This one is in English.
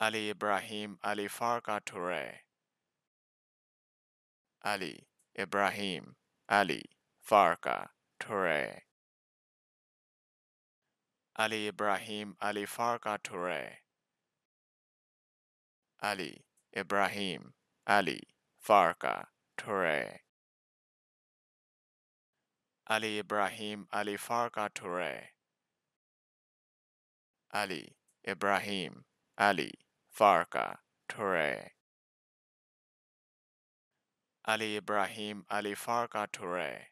Ali Ibrahim Ali Farka Toure. Ali Ibrahim Ali Farka Toure. Ali Ibrahim Ali Farka Toure. Ali Ibrahim Ali Farka Toure. Ali Ibrahim Ali Farka Toure. Ali Ibrahim Ali Farka Toure. Ali Ibrahim Ali Farka Toure